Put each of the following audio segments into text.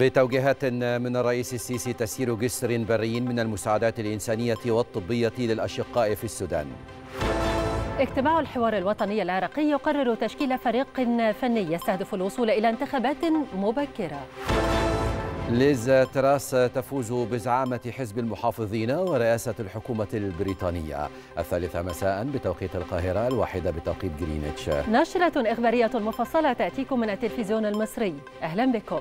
بتوجيهات من الرئيس السيسي تسير جسر بري من المساعدات الإنسانية والطبية للأشقاء في السودان اجتماع الحوار الوطني العراقي يقرر تشكيل فريق فني يستهدف الوصول إلى انتخابات مبكرة ليز تراس تفوز بزعامة حزب المحافظين ورئاسة الحكومة البريطانية الثالثة مساء بتوقيت القاهرة الواحدة بتوقيت جرينتش نشرة إخبارية مفصلة تأتيكم من التلفزيون المصري أهلا بكم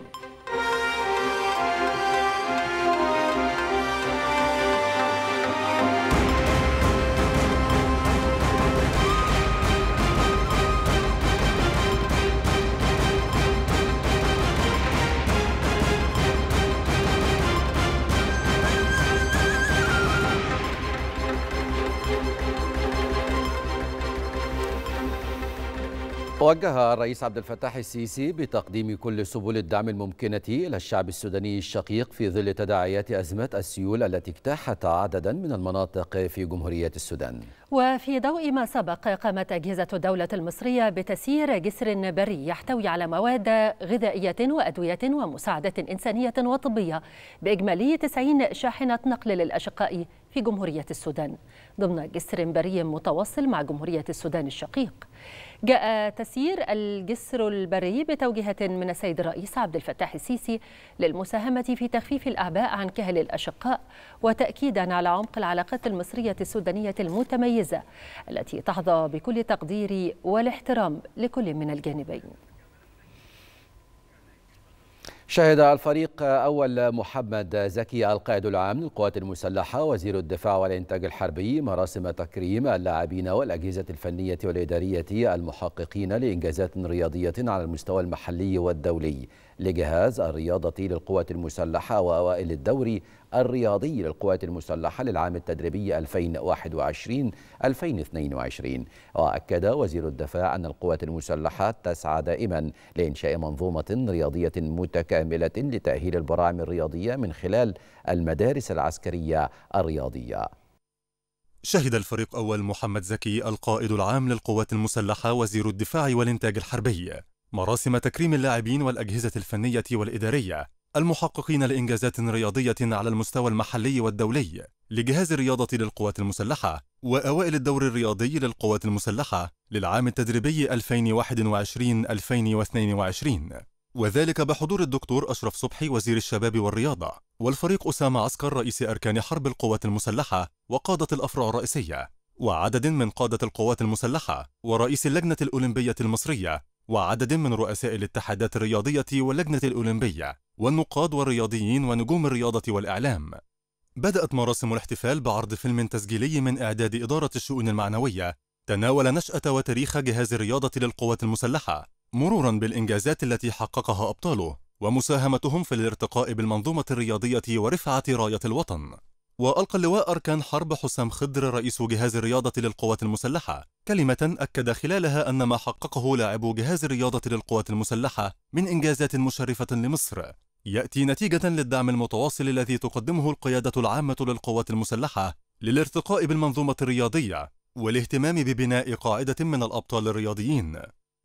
وجه الرئيس عبد الفتاح السيسي بتقديم كل سبل الدعم الممكنة إلى الشعب السوداني الشقيق في ظل تداعيات أزمة السيول التي اجتاحت عددا من المناطق في جمهورية السودان وفي ضوء ما سبق قامت أجهزة الدولة المصرية بتسيير جسر بري يحتوي على مواد غذائية وأدوية ومساعدة إنسانية وطبية بإجمالي 90 شاحنة نقل للأشقاء في جمهورية السودان ضمن جسر بري متواصل مع جمهورية السودان الشقيق جاء تسيير الجسر البري بتوجيهات من السيد الرئيس عبد الفتاح السيسي للمساهمة في تخفيف الأعباء عن كهل الأشقاء وتأكيدا على عمق العلاقات المصرية السودانية المتميزة التي تحظى بكل تقدير والاحترام لكل من الجانبين شهد الفريق أول محمد زكي القائد العام للقوات المسلحة وزير الدفاع والإنتاج الحربي مراسم تكريم اللاعبين والأجهزة الفنية والإدارية المحققين لإنجازات رياضية على المستوى المحلي والدولي لجهاز الرياضة للقوات المسلحة وأوائل الدوري الرياضي للقوات المسلحة للعام التدريبي 2021-2022 وأكد وزير الدفاع أن القوات المسلحة تسعى دائما لإنشاء منظومة رياضية متكاملة لتأهيل البراعم الرياضية من خلال المدارس العسكرية الرياضية شهد الفريق أول محمد زكي القائد العام للقوات المسلحة وزير الدفاع والإنتاج الحربي مراسم تكريم اللاعبين والأجهزة الفنية والإدارية المحققين لإنجازات رياضية على المستوى المحلي والدولي لجهاز الرياضة للقوات المسلحة وأوائل الدور الرياضي للقوات المسلحة للعام التدريبي 2021-2022 وذلك بحضور الدكتور أشرف صبحي وزير الشباب والرياضة والفريق أسامة عسكر رئيس أركان حرب القوات المسلحة وقادة الأفرع الرئيسية وعدد من قادة القوات المسلحة ورئيس اللجنة الأولمبية المصرية وعدد من رؤساء الاتحادات الرياضية واللجنة الأولمبية والنقاد والرياضيين ونجوم الرياضة والإعلام بدأت مراسم الاحتفال بعرض فيلم تسجيلي من إعداد إدارة الشؤون المعنوية تناول نشأة وتاريخ جهاز الرياضة للقوات المسلحة مرورا بالإنجازات التي حققها أبطاله ومساهمتهم في الارتقاء بالمنظومة الرياضية ورفعة راية الوطن وألقى اللواء أركان حرب حسام خضر رئيس جهاز الرياضة للقوات المسلحة كلمة أكد خلالها أن ما حققه لاعبو جهاز الرياضة للقوات المسلحة من إنجازات مشرفة لمصر يأتي نتيجة للدعم المتواصل الذي تقدمه القيادة العامة للقوات المسلحة للارتقاء بالمنظومة الرياضية والاهتمام ببناء قاعدة من الأبطال الرياضيين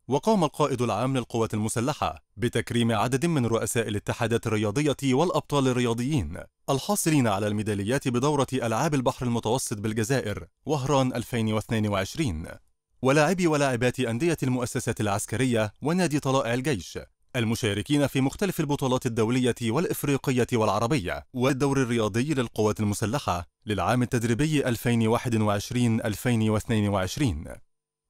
وقام القائد العام للقوات المسلحة بتكريم عدد من رؤساء الاتحادات الرياضية والأبطال الرياضيين الحاصلين على الميداليات بدورة ألعاب البحر المتوسط بالجزائر وهران 2022 ولاعبي ولاعبات أندية المؤسسات العسكرية ونادي طلائع الجيش المشاركين في مختلف البطولات الدولية والإفريقية والعربية والدور الرياضي للقوات المسلحة للعام التدريبي 2021-2022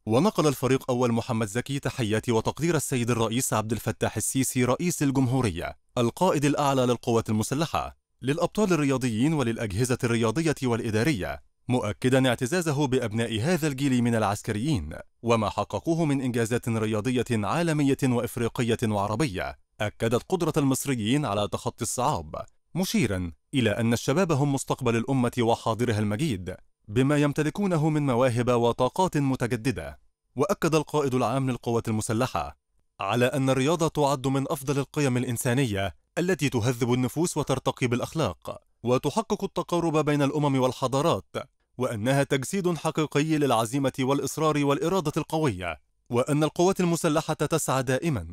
ونقل الفريق أول محمد زكي تحياتي وتقدير السيد الرئيس عبد الفتاح السيسي رئيس الجمهورية القائد الأعلى للقوات المسلحة للأبطال الرياضيين وللأجهزة الرياضية والإدارية مؤكدا اعتزازه بأبناء هذا الجيل من العسكريين وما حققوه من إنجازات رياضية عالمية وإفريقية وعربية أكدت قدرة المصريين على تخطي الصعاب مشيرا إلى أن الشباب هم مستقبل الأمة وحاضرها المجيد بما يمتلكونه من مواهب وطاقات متجددة وأكد القائد العام للقوات المسلحة على أن الرياضة تعد من أفضل القيم الإنسانية التي تهذب النفوس وترتقي بالأخلاق وتحقق التقارب بين الأمم والحضارات وأنها تجسيد حقيقي للعزيمة والإصرار والإرادة القوية وأن القوات المسلحة تسعى دائما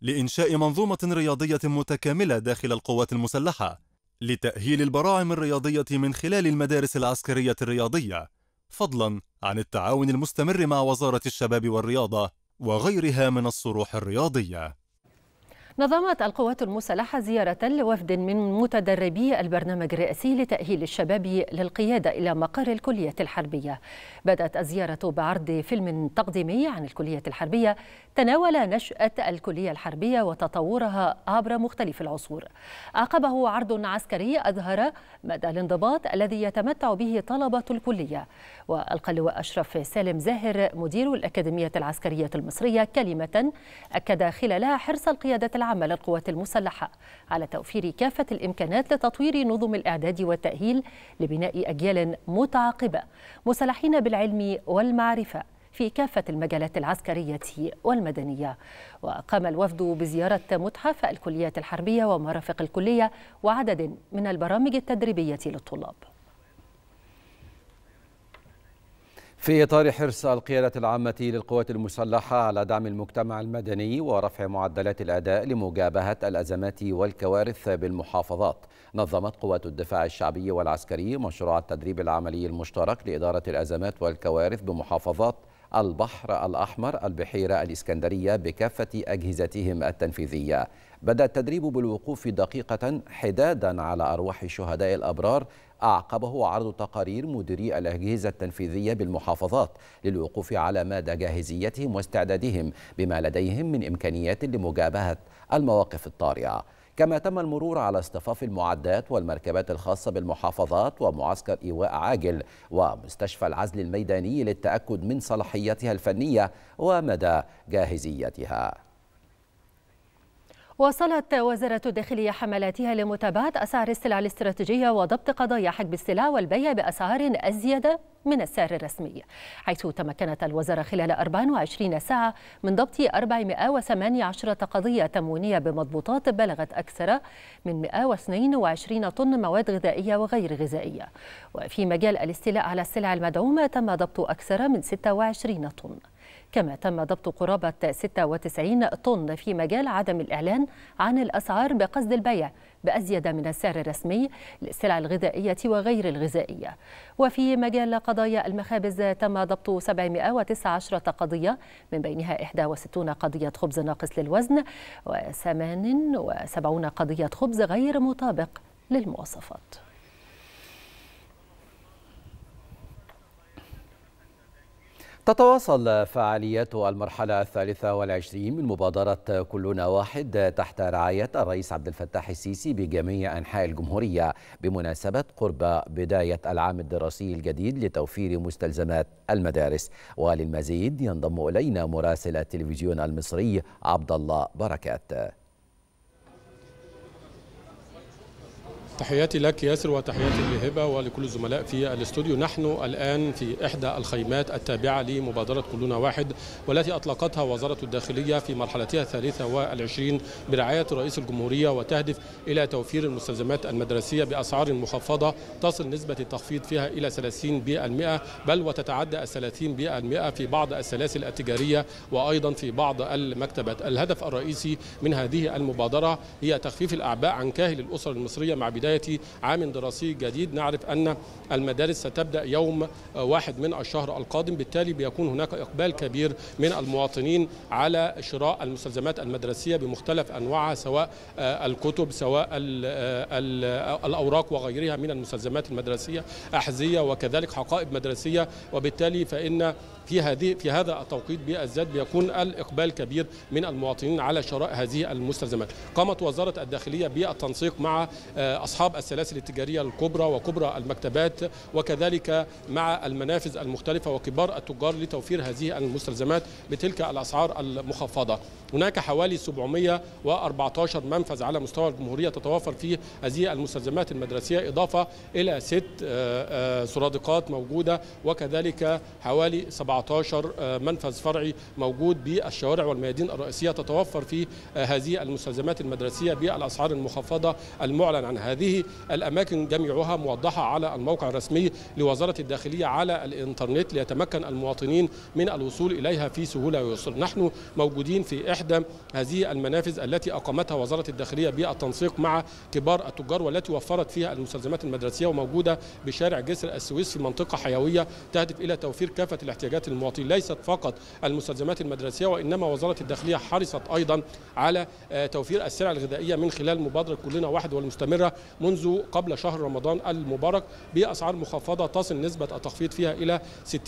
لإنشاء منظومة رياضية متكاملة داخل القوات المسلحة لتأهيل البراعم الرياضية من خلال المدارس العسكرية الرياضية فضلا عن التعاون المستمر مع وزارة الشباب والرياضة وغيرها من الصروح الرياضية نظمت القوات المسلحة زيارة لوفد من متدربي البرنامج الرئاسي لتأهيل الشباب للقيادة إلى مقر الكلية الحربية بدأت الزيارة بعرض فيلم تقديمي عن الكلية الحربية تناول نشأة الكلية الحربية وتطورها عبر مختلف العصور عقبه عرض عسكري أظهر مدى الانضباط الذي يتمتع به طلبة الكلية وألقى اللواء أشرف سالم زاهر مدير الأكاديمية العسكرية المصرية كلمة أكد خلالها حرص القيادة العسكرية تعمل القوات المسلحة على توفير كافة الإمكانات لتطوير نظم الإعداد والتأهيل لبناء أجيال متعاقبة مسلحين بالعلم والمعرفة في كافة المجالات العسكرية والمدنية وقام الوفد بزيارة متحف الكليات الحربية ومرافق الكلية وعدد من البرامج التدريبية للطلاب في إطار حرص القيادة العامة للقوات المسلحة على دعم المجتمع المدني ورفع معدلات الأداء لمجابهة الأزمات والكوارث بالمحافظات نظمت قوات الدفاع الشعبي والعسكري مشروع التدريب العملي المشترك لإدارة الأزمات والكوارث بمحافظات البحر الأحمر البحيرة الإسكندرية بكافة أجهزتهم التنفيذية بدأ التدريب بالوقوف دقيقة حدادا على أرواح الشهداء الأبرار أعقبه عرض تقارير مديري الأجهزة التنفيذية بالمحافظات للوقوف على مدى جاهزيتهم واستعدادهم بما لديهم من إمكانيات لمجابهة المواقف الطارئة كما تم المرور على اصطفاف المعدات والمركبات الخاصة بالمحافظات ومعسكر إيواء عاجل ومستشفى العزل الميداني للتأكد من صلاحيتها الفنية ومدى جاهزيتها واصلت وزارة الداخلية حملاتها لمتابعة أسعار السلع الاستراتيجية وضبط قضايا حجب السلع والبيع بأسعار أزيد من السعر الرسمي حيث تمكنت الوزارة خلال 24 ساعة من ضبط 418 قضية تموينية بمضبوطات بلغت أكثر من 122 طن مواد غذائية وغير غذائية وفي مجال الاستيلاء على السلع المدعومة تم ضبط أكثر من 26 طن كما تم ضبط قرابة 96 طن في مجال عدم الإعلان عن الأسعار بقصد البيع بأزيد من السعر الرسمي للسلع الغذائية وغير الغذائية وفي مجال قضايا المخابز تم ضبط 719 قضية من بينها 61 قضية خبز ناقص للوزن و78 قضية خبز غير مطابق للمواصفات تتواصل فعاليات المرحلة الثالثة والعشرين من مبادرة كلنا واحد تحت رعاية الرئيس عبد الفتاح السيسي بجميع أنحاء الجمهورية بمناسبة قرب بداية العام الدراسي الجديد لتوفير مستلزمات المدارس وللمزيد ينضم إلينا مراسل التلفزيون المصري عبد الله بركات تحياتي لك ياسر وتحياتي لهبه ولكل الزملاء في الاستوديو نحن الان في احدى الخيمات التابعه لمبادره كلنا واحد والتي اطلقتها وزاره الداخليه في مرحلتها الثالثه والعشرين برعايه رئيس الجمهوريه وتهدف الى توفير المستلزمات المدرسيه باسعار مخفضه تصل نسبه التخفيض فيها الى 30% بل وتتعدى ال 30% في بعض السلاسل التجاريه وايضا في بعض المكتبات الهدف الرئيسي من هذه المبادره هي تخفيف الاعباء عن كاهل الاسر المصريه مع بدايه بداية عام دراسي جديد نعرف أن المدارس ستبدأ يوم واحد من الشهر القادم بالتالي بيكون هناك إقبال كبير من المواطنين على شراء المستلزمات المدرسية بمختلف أنواعها سواء الكتب سواء الأوراق وغيرها من المستلزمات المدرسية أحذية وكذلك حقائب مدرسية وبالتالي فإن في هذه في هذا التوقيت بالذات بيكون الاقبال كبير من المواطنين على شراء هذه المستلزمات. قامت وزاره الداخليه بالتنسيق مع آه، اصحاب السلاسل التجاريه الكبرى وكبرى المكتبات وكذلك مع المنافذ المختلفه وكبار التجار لتوفير هذه المستلزمات بتلك الاسعار المخفضه. هناك حوالي 714 منفذ على مستوى الجمهوريه تتوافر فيه هذه المستلزمات المدرسيه اضافه الى ست آه، آه، سرادقات موجوده وكذلك حوالي 17 14 آه، منفذ فرعي موجود بالشوارع والميادين الرئيسية تتوفر فيه آه، هذه المستلزمات المدرسية بالأسعار المخفضة المعلن عن هذه الأماكن جميعها موضحة على الموقع الرسمي لوزارة الداخلية على الإنترنت ليتمكن المواطنين من الوصول إليها في سهولة ويسر نحن موجودين في إحدى هذه المنافذ التي أقامتها وزارة الداخلية بالتنسيق مع كبار التجار والتي وفرت فيها المستلزمات المدرسية وموجودة بشارع جسر السويس في منطقة حيوية تهدف إلى توفير كافة الاحتياجات المواطنين ليست فقط المستلزمات المدرسية وإنما وزارة الداخلية حرصت أيضا على آه، توفير السلع الغذائية من خلال مبادرة كلنا واحد والمستمرة منذ قبل شهر رمضان المبارك بأسعار مخفضة تصل نسبة التخفيض فيها إلى 60%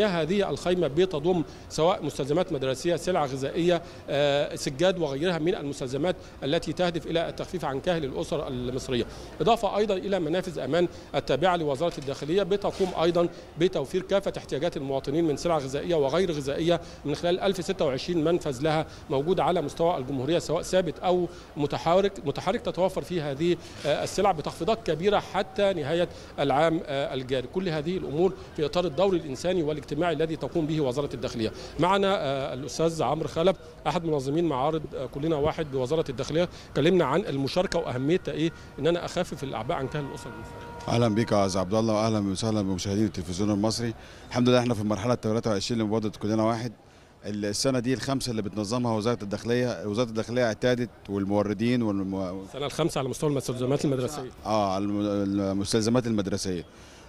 هذه الخيمة بتضم سواء مستلزمات مدرسية سلع غذائية آه، سجاد وغيرها من المستلزمات التي تهدف إلى التخفيف عن كاهل الأسر المصرية إضافة أيضا إلى منافذ أمان التابعة لوزارة الداخلية بتقوم أيضا بتوفير كافة احتياجات المواطنين من سلع سلع غذائيه وغير غذائيه من خلال 1026 منفذ لها موجود على مستوى الجمهوريه سواء ثابت او متحرك متحرك تتوفر فيه هذه آه، السلع بتخفيضات كبيره حتى نهايه العام آه، الجاري كل هذه الامور في اطار الدور الانساني والاجتماعي الذي تقوم به وزاره الداخليه معنا آه، الاستاذ عمرو خلف احد منظمين معارض كلنا واحد بوزاره الداخليه كلمنا عن المشاركه واهميتها ايه ان انا اخفف الاعباء عن كاهل الاسر المفرده اهلا بك يا عبد الله واهلا وسهلا بمشاهدين التلفزيون المصري الحمد لله احنا في المرحله ال 23 لمبادره كلنا واحد السنه دي الخمسه اللي بتنظمها وزاره الداخليه وزاره الداخليه اعتادت والموردين والم... السنه الخامسه على مستوى المستلزمات المدرسيه اه على المستلزمات المدرسيه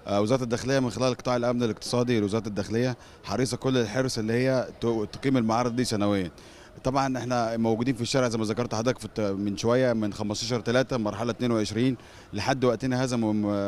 آه، وزاره الداخليه من خلال قطاع الامن الاقتصادي لوزاره الداخليه حريصه كل الحرص اللي هي تقيم المعارض دي سنويا طبعا احنا موجودين في الشارع زي ما ذكرت حضرتك من شويه من 15 3 مرحله 22 لحد وقتنا هذا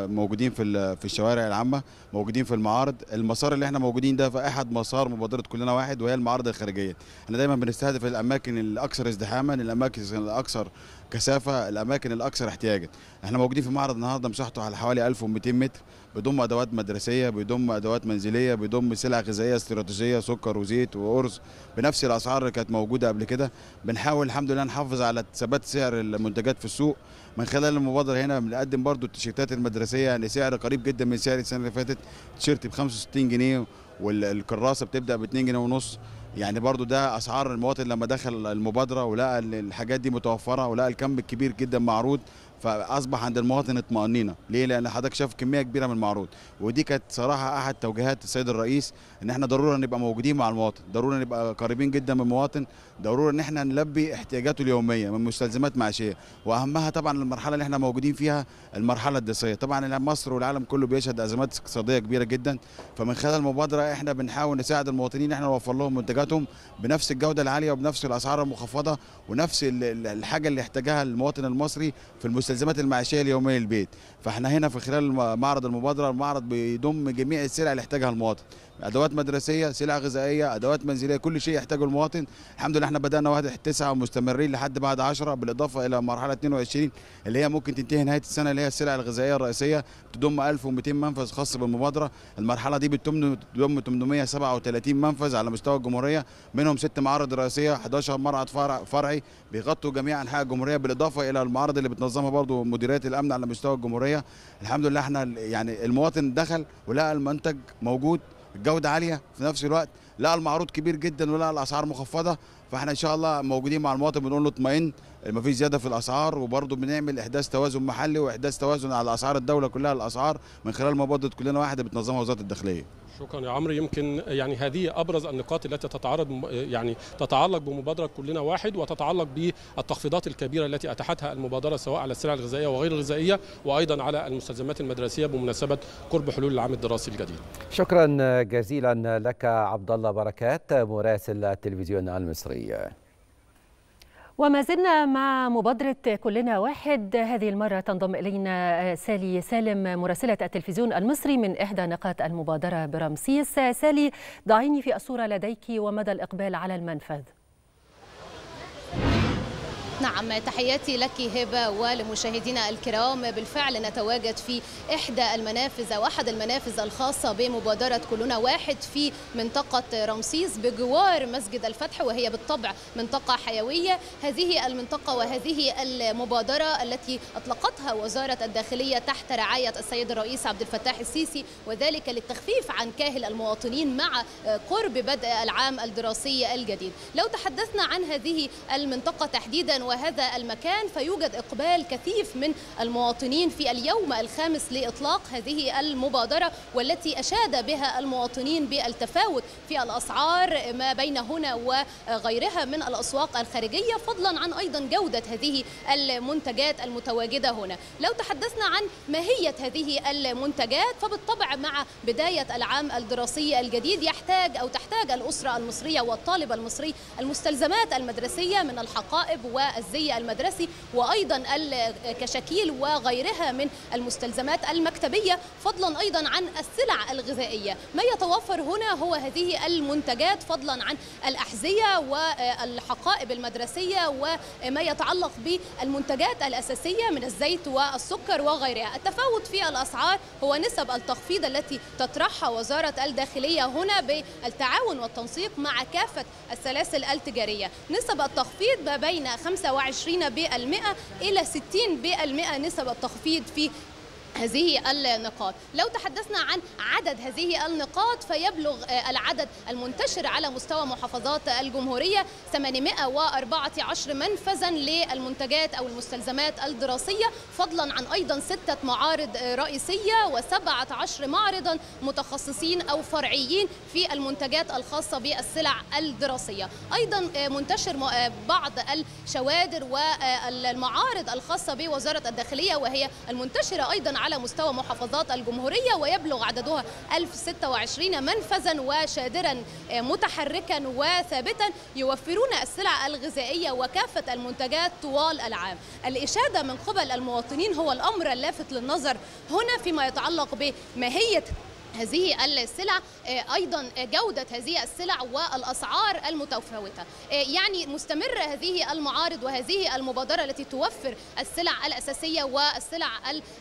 موجودين في في الشوارع العامه موجودين في المعارض المسار اللي احنا موجودين ده في احد مسار مبادره كلنا واحد وهي المعارض الخارجيه احنا دايما بنستهدف الاماكن الاكثر ازدحاما الاماكن الاكثر كثافه الاماكن الاكثر احتياجا احنا موجودين في معرض النهارده مساحته على حوالي 1200 متر بيضم ادوات مدرسيه بيضم ادوات منزليه بيضم سلع غذائيه استراتيجيه سكر وزيت وارز بنفس الاسعار اللي كانت موجوده قبل كده بنحاول الحمد لله نحافظ على ثبات سعر المنتجات في السوق من خلال المبادره هنا بنقدم برضو التيشيرتات المدرسيه لسعر يعني قريب جدا من سعر السنه اللي فاتت تيشيرت ب 65 جنيه والكراسه بتبدا ب 2 جنيه ونص يعني برضو ده اسعار المواطن لما دخل المبادره ولقى الحاجات دي متوفره ولقى الكم الكبير جدا معروض فاصبح عند المواطن اطمانينه ليه لان حضرتك شاف كميه كبيره من المعروض ودي كانت صراحه احد توجيهات السيد الرئيس ان احنا ضروره نبقى موجودين مع المواطن ضروره نبقى قريبين جدا من المواطن ضروره ان احنا نلبي احتياجاته اليوميه من مستلزمات معيشيه واهمها طبعا المرحله اللي احنا موجودين فيها المرحله الدراسيه طبعا مصر والعالم كله بيشهد ازمات اقتصاديه كبيره جدا فمن خلال المبادره احنا بنحاول نساعد المواطنين احنا نوفر لهم منتجاتهم بنفس الجوده العاليه وبنفس الاسعار المخفضه ونفس الحاجه اللي يحتاجها المواطن المصري في المستلزمات المستلزمات المعيشيه اليوميه للبيت فاحنا هنا في خلال معرض المبادره المعرض بيضم جميع السلع اللي يحتاجها المواطن ادوات مدرسيه سلع غذائيه ادوات منزليه كل شيء يحتاجه المواطن الحمد لله احنا بدانا واحد تسعه ومستمرين لحد بعد 10 بالاضافه الى مرحله 22 اللي هي ممكن تنتهي نهايه السنه اللي هي السلع الغذائيه الرئيسيه تضم 1200 منفذ خاص بالمبادره المرحله دي بتضم 837 منفذ على مستوى الجمهوريه منهم ست معارض رئيسيه 11 معرض فرعي بيغطوا جميع انحاء الجمهوريه بالاضافه الى المعارض اللي بتنظمها برضه مديريه الامن على مستوى الجمهوريه المصريه الحمد لله احنا يعني المواطن دخل ولقى المنتج موجود الجوده عاليه في نفس الوقت لقى المعروض كبير جدا ولقى الاسعار مخفضه فاحنا ان شاء الله موجودين مع المواطن بنقول له اطمئن مفيش زياده في الاسعار وبرضه بنعمل احداث توازن محلي واحداث توازن على اسعار الدوله كلها الاسعار من خلال مبادره كلنا واحده بتنظمها وزاره الداخليه شكرا يا عمرو يمكن يعني هذه ابرز النقاط التي تتعرض يعني تتعلق بمبادره كلنا واحد وتتعلق بالتخفيضات الكبيره التي اتاحتها المبادره سواء على السلع الغذائيه وغير الغذائيه وايضا على المستلزمات المدرسيه بمناسبه قرب حلول العام الدراسي الجديد. شكرا جزيلا لك عبد الله بركات مراسل التلفزيون المصري. وما زلنا مع مبادرة كلنا واحد هذه المرة تنضم إلينا آه، سالي سالم مراسلة التلفزيون المصري من إحدى نقاط المبادرة برمسيس سالي ضعيني في الصورة لديك ومدى الإقبال على المنفذ نعم تحياتي لك هبة ولمشاهدينا الكرام بالفعل نتواجد في إحدى المنافذ أو أحد المنافذ الخاصة بمبادرة كلنا واحد في منطقة رمسيس بجوار مسجد الفتح وهي بالطبع منطقة حيوية هذه المنطقة وهذه المبادرة التي أطلقتها وزارة الداخلية تحت رعاية السيد الرئيس عبد الفتاح السيسي وذلك للتخفيف عن كاهل المواطنين مع قرب بدء العام الدراسي الجديد لو تحدثنا عن هذه المنطقة تحديدا وهذا المكان فيوجد إقبال كثيف من المواطنين في اليوم الخامس لإطلاق هذه المبادرة والتي أشاد بها المواطنين بالتفاوت في الأسعار ما بين هنا وغيرها من الأسواق الخارجية فضلا عن أيضا جودة هذه المنتجات المتواجدة هنا لو تحدثنا عن ماهية هذه المنتجات فبالطبع مع بداية العام الدراسي الجديد يحتاج أو تحتاج الأسرة المصرية والطالب المصري المستلزمات المدرسية من الحقائب و الزي المدرسي وأيضا الكشاكيل وغيرها من المستلزمات المكتبية فضلا أيضا عن السلع الغذائية ما يتوفر هنا هو هذه المنتجات فضلا عن الأحذية والحقائب المدرسية وما يتعلق بالمنتجات الأساسية من الزيت والسكر وغيرها التفاوت في الأسعار هو نسب التخفيض التي تطرحها وزارة الداخلية هنا بالتعاون والتنسيق مع كافة السلاسل التجارية نسب التخفيض ما بين 5 25% إلى 60% نسب التخفيض في هذه النقاط لو تحدثنا عن عدد هذه النقاط فيبلغ آه، العدد المنتشر على مستوى محافظات الجمهورية 814 منفذا للمنتجات أو المستلزمات الدراسية فضلا عن أيضا ستة معارض آه، رئيسية و17 معرضا متخصصين أو فرعيين في المنتجات الخاصة بالسلع الدراسية أيضا آه، منتشر بعض الشوادر والمعارض الخاصة بوزارة الداخلية وهي المنتشرة أيضا على مستوى محافظات الجمهورية ويبلغ عددها 1026 منفذا وشادرا آه، متحركا وثابتا يوفرون السلع الغذائية وكافة المنتجات طوال العام الإشادة من قبل المواطنين هو الأمر اللافت للنظر هنا فيما يتعلق بماهية هذه السلع آه، ايضا جوده هذه السلع والاسعار المتفاوته آه، يعني مستمره هذه المعارض وهذه المبادره التي توفر السلع الاساسيه والسلع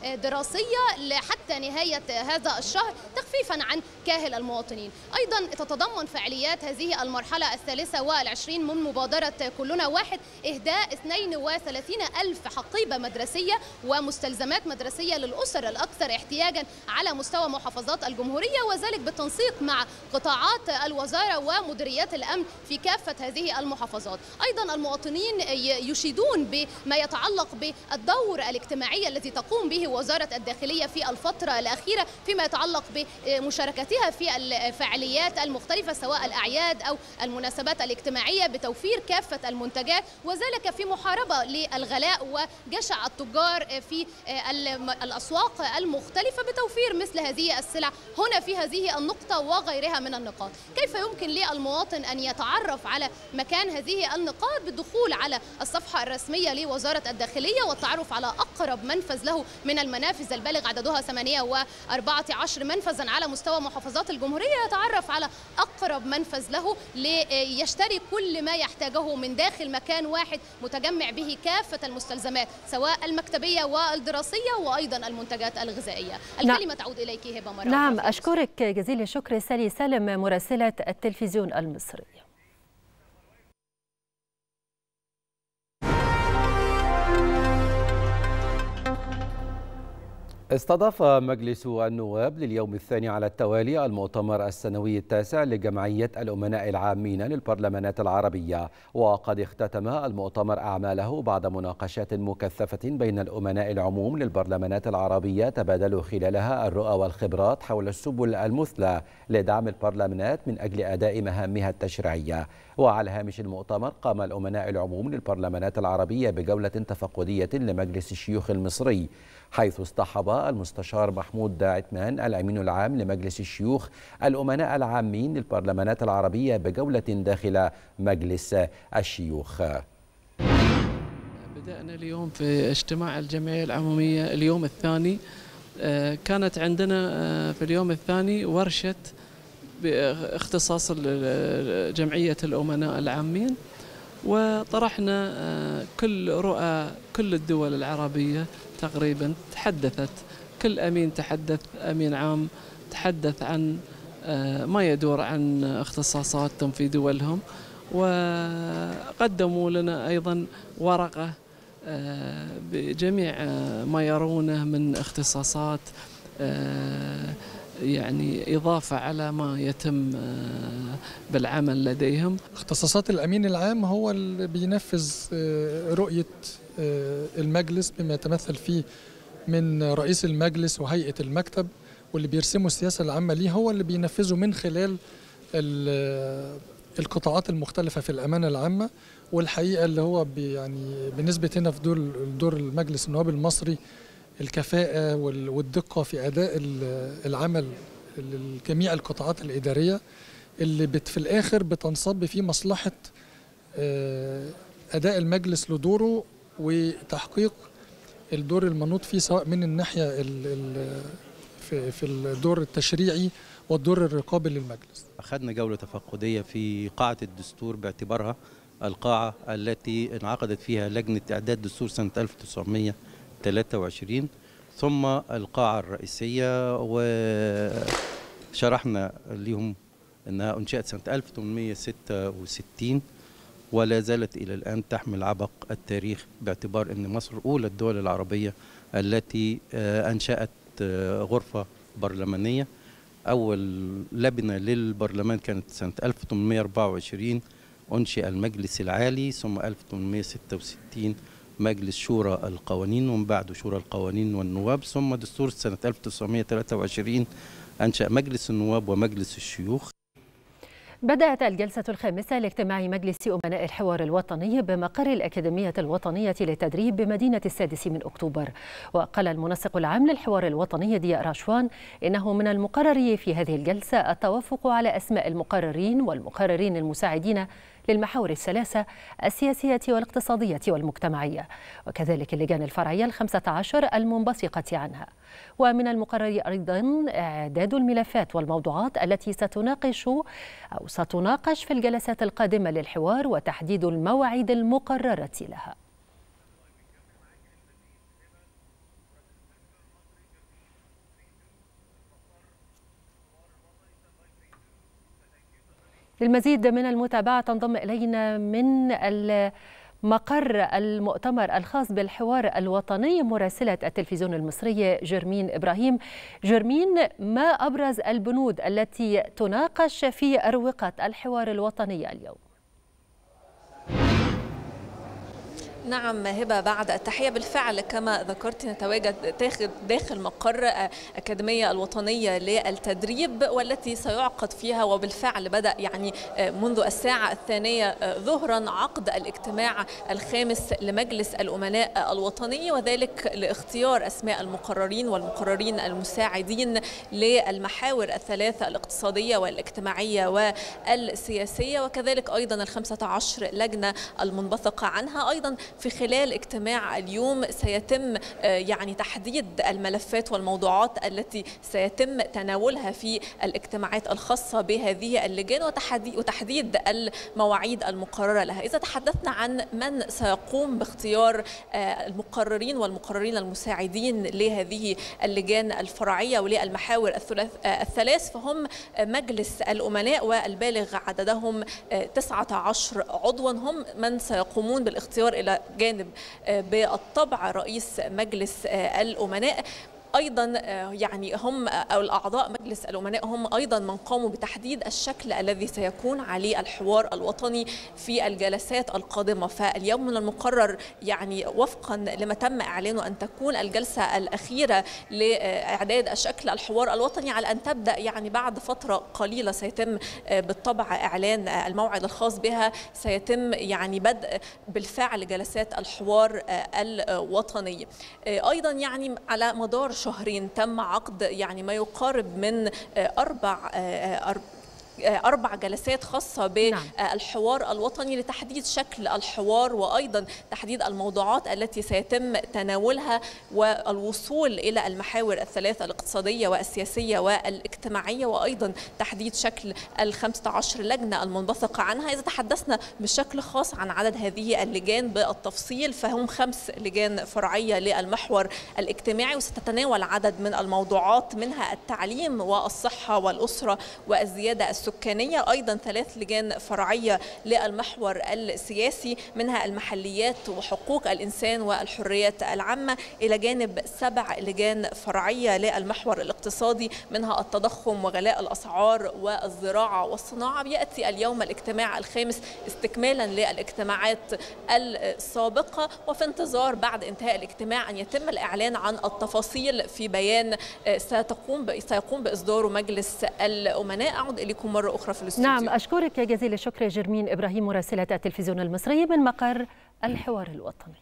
الدراسيه لحتى نهايه هذا الشهر تخفيفا عن كاهل المواطنين ايضا تتضمن فعاليات هذه المرحله الثالثه والعشرين من مبادره كلنا واحد اهداء 32 الف حقيبه مدرسيه ومستلزمات مدرسيه للاسر الاكثر احتياجا على مستوى محافظات الجمهوريه الجمهورية وذلك بالتنسيق مع قطاعات الوزارة ومديريات الأمن في كافة هذه المحافظات أيضا المواطنين يشيدون بما يتعلق بالدور الاجتماعي الذي تقوم به وزارة الداخلية في الفترة الأخيرة فيما يتعلق بمشاركتها في الفعاليات المختلفة سواء الأعياد أو المناسبات الاجتماعية بتوفير كافة المنتجات وذلك في محاربة للغلاء وجشع التجار في الأسواق المختلفة بتوفير مثل هذه السلع هنا في هذه النقطة وغيرها من النقاط كيف يمكن للمواطن أن يتعرف على مكان هذه النقاط بالدخول على الصفحة الرسمية لوزارة الداخلية والتعرف على أقرب منفذ له من المنافذ البالغ عددها 814 منفذا على مستوى محافظات الجمهورية يتعرف على أقرب منفذ له ليشتري كل ما يحتاجه من داخل مكان واحد متجمع به كافة المستلزمات سواء المكتبية والدراسية وأيضا المنتجات الغذائية نعم. الكلمة نعم. تعود إليك هبة مرة نعم أشكرك جزيل الشكر سالي سالم مراسلة التلفزيون المصري استضاف مجلس النواب لليوم الثاني على التوالي المؤتمر السنوي التاسع لجمعية الأمناء العامين للبرلمانات العربية وقد اختتم المؤتمر أعماله بعد مناقشات مكثفة بين الأمناء العموم للبرلمانات العربية تبادلوا خلالها الرؤى والخبرات حول السبل المثلى لدعم البرلمانات من أجل أداء مهامها التشريعية وعلى هامش المؤتمر قام الأمناء العموم للبرلمانات العربية بجولة تفقدية لمجلس الشيوخ المصري حيث اصطحب المستشار محمود عثمان الأمين العام لمجلس الشيوخ الأمناء العامين للبرلمانات العربية بجولة داخل مجلس الشيوخ بدأنا اليوم في اجتماع الجمعية العمومية اليوم الثاني آه، كانت عندنا آه، في اليوم الثاني ورشة باختصاص جمعية الأمناء العامين وطرحنا آه، كل رؤى كل الدول العربية تقريبا تحدثت كل أمين تحدث أمين عام تحدث عن آه، ما يدور عن اختصاصاتهم في دولهم وقدموا لنا أيضا ورقة آه، بجميع ما يرونه من اختصاصات يعني إضافة على ما يتم آه، بالعمل لديهم اختصاصات الأمين العام هو اللي بينفذ آه، رؤية آه، المجلس بما يتمثل فيه من رئيس المجلس وهيئة المكتب واللي بيرسموا السياسة العامة ليه هو اللي بينفذه من خلال القطاعات المختلفة في الأمانة العامة والحقيقة اللي هو يعني بنسبة هنا في دور دور المجلس النواب المصري الكفاءة والدقة في أداء العمل لجميع القطاعات الإدارية اللي بت في الآخر بتنصب في مصلحة آه، أداء المجلس لدوره وتحقيق الدور المنوط فيه سواء من الناحية في الدور التشريعي والدور الرقابي للمجلس أخذنا جولة تفقدية في قاعة الدستور باعتبارها القاعة التي انعقدت فيها لجنة إعداد دستور سنة 1900 23 ثم القاعة الرئيسية وشرحنا لهم أنها أنشأت سنة 1866 ولا زالت إلى الآن تحمل عبق التاريخ باعتبار أن مصر أولى الدول العربية التي آه، أنشأت آه، غرفة برلمانية أول لبنة للبرلمان كانت سنة 1824 أنشئ المجلس العالي ثم 1866 مجلس شورى القوانين ومن بعده شورى القوانين والنواب ثم دستور سنة 1923 أنشأ مجلس النواب ومجلس الشيوخ بدأت الجلسة الخامسة لاجتماع مجلس أمناء الحوار الوطني بمقر الأكاديمية الوطنية للتدريب بمدينة السادس من أكتوبر وقال المنسق العام للحوار الوطني ضياء راشوان إنه من المقرر في هذه الجلسة التوافق على أسماء المقررين والمقررين المساعدين للمحاور الثلاثة السياسية والاقتصادية والمجتمعية وكذلك اللجان الفرعية الخمسة عشر المنبثقة عنها ومن المقرر أيضا إعداد الملفات والموضوعات التي ستناقش أو ستناقش في الجلسات القادمة للحوار وتحديد المواعيد المقررة لها للمزيد من المتابعة تنضم إلينا من مقر المؤتمر الخاص بالحوار الوطني مراسلة التلفزيون المصرية جرمين إبراهيم جرمين ما أبرز البنود التي تناقش في أروقة الحوار الوطني اليوم؟ نعم هبه بعد التحيه بالفعل كما ذكرت نتواجد داخل مقر اكاديميه الوطنيه للتدريب والتي سيعقد فيها وبالفعل بدا يعني منذ الساعه الثانيه ظهرا عقد الاجتماع الخامس لمجلس الامناء الوطني وذلك لاختيار اسماء المقررين والمقررين المساعدين للمحاور الثلاثه الاقتصاديه والاجتماعيه والسياسيه وكذلك ايضا ال 15 لجنه المنبثقه عنها ايضا في خلال اجتماع اليوم سيتم آه، يعني تحديد الملفات والموضوعات التي سيتم تناولها في الاجتماعات الخاصة بهذه اللجان وتحديد المواعيد المقررة لها إذا تحدثنا عن من سيقوم باختيار آه، المقررين والمقررين المساعدين لهذه اللجان الفرعية وللمحاور الثلاث آه، فهم مجلس الأمناء والبالغ عددهم 19 عضوا هم من سيقومون بالاختيار إلى جانب آه، بالطبع رئيس مجلس آه، الأمناء ايضا آه، يعني هم آه، او الاعضاء مجلس الامناء هم ايضا من قاموا بتحديد الشكل الذي سيكون عليه الحوار الوطني في الجلسات القادمه فاليوم من المقرر يعني وفقا لما تم اعلانه ان تكون الجلسه الاخيره لاعداد الشكل الحوار الوطني على ان تبدا يعني بعد فتره قليله سيتم آه، بالطبع اعلان الموعد الخاص بها سيتم يعني بدء بالفعل جلسات الحوار الوطني ايضا يعني على مدار شهرين تم عقد يعني ما يقارب من آه، أربع, آه، آه، أربع أربع جلسات خاصة بالحوار نعم. الوطني لتحديد شكل الحوار وأيضا تحديد الموضوعات التي سيتم تناولها والوصول إلى المحاور الثلاث الاقتصادية والسياسية والاجتماعية وأيضا تحديد شكل ال 15 لجنة المنبثقه عنها إذا تحدثنا بشكل خاص عن عدد هذه اللجان بالتفصيل فهم خمس لجان فرعية للمحور الاجتماعي وستتناول عدد من الموضوعات منها التعليم والصحة والأسرة والزيادة السكانية السكانية أيضا ثلاث لجان فرعية للمحور السياسي منها المحليات وحقوق الإنسان والحريات العامة إلى جانب سبع لجان فرعية للمحور الاقتصادي منها التضخم وغلاء الأسعار والزراعة والصناعة بيأتي اليوم الاجتماع الخامس استكمالا للاجتماعات السابقة وفي انتظار بعد انتهاء الاجتماع أن يتم الإعلان عن التفاصيل في بيان ستقوم آه، سيقوم بإصداره مجلس الأمناء أعود إليكم مرة أخرى في الاستوديو نعم أشكرك يا جزيل الشكر جرمين إبراهيم مراسلة التلفزيون المصري من مقر الحوار الوطني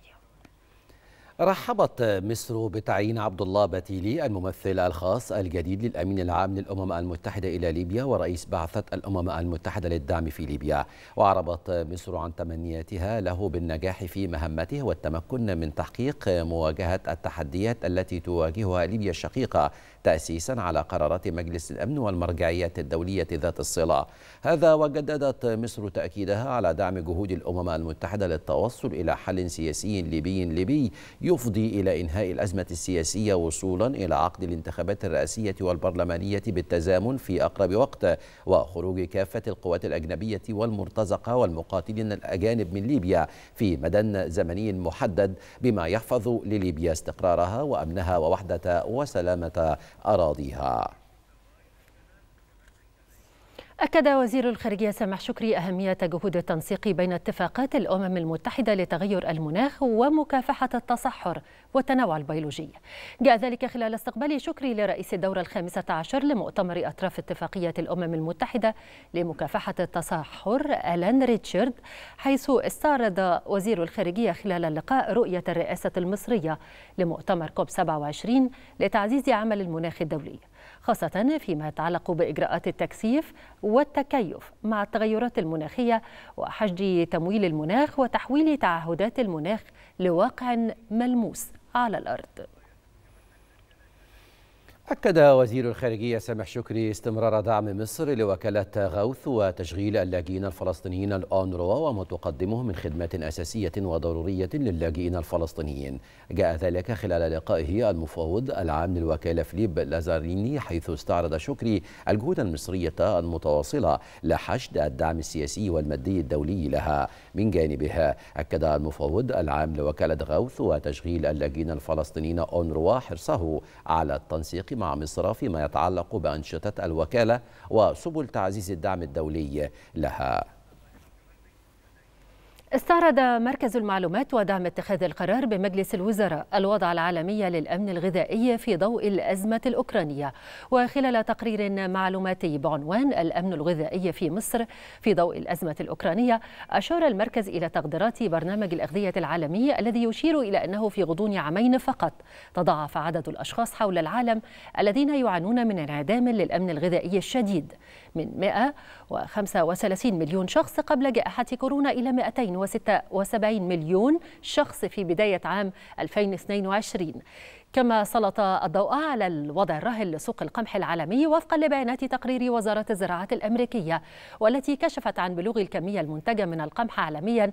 رحبت مصر بتعيين عبد الله بتيلي الممثل الخاص الجديد للامين العام للامم المتحده الى ليبيا ورئيس بعثه الامم المتحده للدعم في ليبيا وعربت مصر عن تمنياتها له بالنجاح في مهمته والتمكن من تحقيق مواجهه التحديات التي تواجهها ليبيا الشقيقه تأسيسا على قرارات مجلس الأمن والمرجعيات الدولية ذات الصلة هذا وجددت مصر تأكيدها على دعم جهود الأمم المتحدة للتوصل إلى حل سياسي ليبي ليبي يفضي إلى إنهاء الأزمة السياسية وصولا إلى عقد الانتخابات الرئاسية والبرلمانية بالتزامن في أقرب وقت وخروج كافة القوات الأجنبية والمرتزقة والمقاتلين الأجانب من ليبيا في مدى زمني محدد بما يحفظ لليبيا استقرارها وأمنها ووحدة وسلامة أراضيها أكد وزير الخارجية سامح شكري أهمية جهود التنسيق بين اتفاقات الأمم المتحدة لتغير المناخ ومكافحة التصحر والتنوع البيولوجي جاء ذلك خلال استقبال شكري لرئيس الدورة الخامسة عشر لمؤتمر أطراف اتفاقية الأمم المتحدة لمكافحة التصحر ألان ريتشارد حيث استعرض وزير الخارجية خلال اللقاء رؤية الرئاسة المصرية لمؤتمر كوب 27 لتعزيز عمل المناخ الدولي خاصة فيما يتعلق بإجراءات التكثيف والتكيف مع التغيرات المناخية وحشد تمويل المناخ وتحويل تعهدات المناخ لواقع ملموس على الأرض أكد وزير الخارجية سامح شكري استمرار دعم مصر لوكالة غوث وتشغيل اللاجئين الفلسطينيين الأونروا وما تقدمه من خدمات أساسية وضرورية للاجئين الفلسطينيين جاء ذلك خلال لقائه المفوض العام للوكالة فيليب لازاريني حيث استعرض شكري الجهود المصرية المتواصلة لحشد الدعم السياسي والمادي الدولي لها من جانبها أكد المفوض العام لوكالة غوث وتشغيل اللاجئين الفلسطينيين أونروا حرصه على التنسيق مع مصر فيما يتعلق بأنشطة الوكالة وسبل تعزيز الدعم الدولي لها استعرض مركز المعلومات ودعم اتخاذ القرار بمجلس الوزراء الوضع العالمي للأمن الغذائي في ضوء الأزمة الأوكرانية وخلال تقرير معلوماتي بعنوان الأمن الغذائي في مصر في ضوء الأزمة الأوكرانية أشار المركز إلى تقديرات برنامج الأغذية العالمي الذي يشير إلى أنه في غضون عامين فقط تضاعف عدد الأشخاص حول العالم الذين يعانون من انعدام للأمن الغذائي الشديد من 135 مليون شخص قبل جائحة كورونا إلى 200 276 مليون شخص في بداية عام 2022 كما سلط الضوء على الوضع الراهن لسوق القمح العالمي وفقا لبيانات تقرير وزارة الزراعة الأمريكية والتي كشفت عن بلوغ الكمية المنتجة من القمح عالميا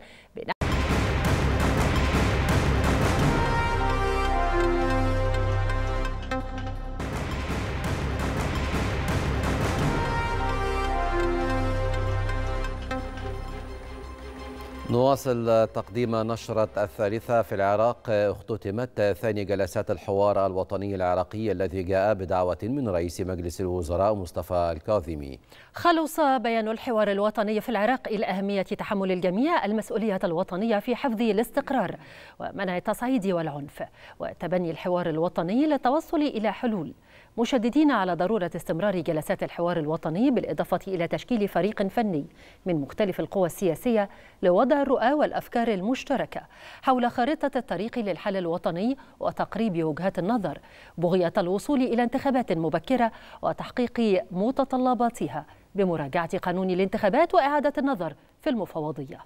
نواصل تقديم نشرة الثالثة في العراق اختتمت ثاني جلسات الحوار الوطني العراقي الذي جاء بدعوة من رئيس مجلس الوزراء مصطفى الكاظمي خلص بيان الحوار الوطني في العراق إلى أهمية تحمل الجميع المسؤولية الوطنية في حفظ الاستقرار ومنع التصعيد والعنف وتبني الحوار الوطني للتوصل إلى حلول مشددين على ضرورة استمرار جلسات الحوار الوطني بالإضافة إلى تشكيل فريق فني من مختلف القوى السياسية لوضع الرؤى والأفكار المشتركة حول خارطة الطريق للحل الوطني وتقريب وجهات النظر بغية الوصول إلى انتخابات مبكرة وتحقيق متطلباتها بمراجعة قانون الانتخابات وإعادة النظر في المفوضية